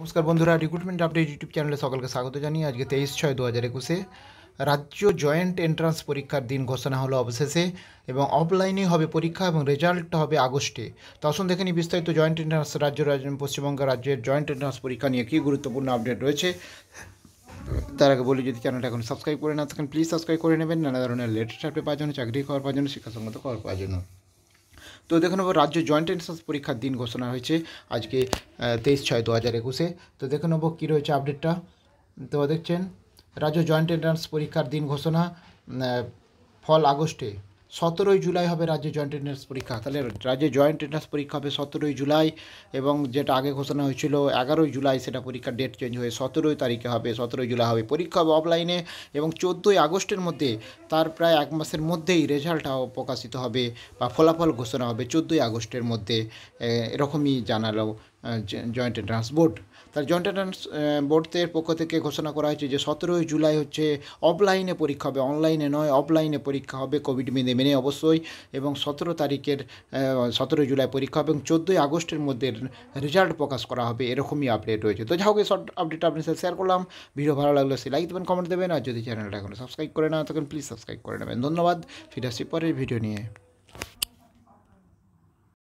নমস্কার বন্ধুরা recruitment update YouTube চ্যানেলে সকলকে স্বাগত জানিয়ে আজকে তেইশ ছয় দু হাজার একুশে রাজ্য জয়েন্ট এন্ট্রান্স পরীক্ষার দিন ঘোষণা হলো অবশেষে এবং অফলাইনে হবে পরীক্ষা এবং রেজাল্ট হবে আগস্টে তো আসুন দেখে নিই বিস্তারিত জয়েন্ট এন্ট্রান্স রাজ্য পশ্চিমবঙ্গ রাজ্যের জয়েন্ট এন্ট্রান্স পরীক্ষা নিয়ে কী গুরুত্বপূর্ণ আপডেট রয়েছে তার আগে বলি যদি চ্যানেলটা এখন সাবস্ক্রাইব করে না থাকেন প্লিজ সাবস্ক্রাইব করে নেবেন নানা ধরনের লেটেস্ট আপডেট পাওয়ার জন্য চাকরি পাওয়ার জন্য শিক্ষাসঙ্গত খাওয়ার পাওয়ার জন্য তো দেখে নেবো রাজ্য জয়েন্ট এন্ট্রান্স পরীক্ষার দিন ঘোষণা হয়েছে আজকে তেইশ ছয় দু হাজার একুশে তো দেখে নেবো কী রয়েছে আপডেটটা তো দেখছেন রাজ্য জয়েন্ট এন্ট্রান্স পরীক্ষার দিন ঘোষণা ফল আগস্টে সতেরোই জুলাই হবে রাজ্যে জয়েন্ট এন্ট্রান্স পরীক্ষা তাহলে রাজ্যে জয়েন্ট এন্ট্রান্স পরীক্ষা হবে সতেরোই জুলাই এবং যেটা আগে ঘোষণা হয়েছিল এগারোই জুলাই সেটা পরীক্ষার ডেট চেঞ্জ হয়ে সতেরোই তারিখে হবে সতেরোই জুলাই হবে পরীক্ষা হবে অফলাইনে এবং চোদ্দোই আগস্টের মধ্যে তার প্রায় এক মাসের মধ্যেই রেজাল্টটাও প্রকাশিত হবে বা ফলাফল ঘোষণা হবে চোদ্দোই আগস্টের মধ্যে এরকমই জানালো জয়েন্ট এন্ট্রান্স বোর্ড তার জয়েন্ট এন্ট্রান্স বোর্ডের পক্ষ থেকে ঘোষণা করা হয়েছে যে সতেরোই জুলাই হচ্ছে অফলাইনে পরীক্ষা হবে অনলাইনে নয় অফলাইনে পরীক্ষা হবে কোভিড মেনে মেনে অবশ্যই এবং সতেরো তারিখের সতেরোই জুলাই পরীক্ষা হবে এবং চোদ্দোই আগস্টের মধ্যে রেজাল্ট প্রকাশ করা হবে এরকমই আপডেট রয়েছে তো যা হোক এই শর্ট আপডেটটা আপনার সাথে শেয়ার করলাম ভিডিও ভালো লাগলে সে লাইক দেবেন কমেন্ট দেবেন আর যদি চ্যানেলটা এখন সাবস্ক্রাইব করে না তখন প্লিজ সাবস্ক্রাইব করে নেবেন ধন্যবাদ ফিরে আসি পরের ভিডিও নিয়ে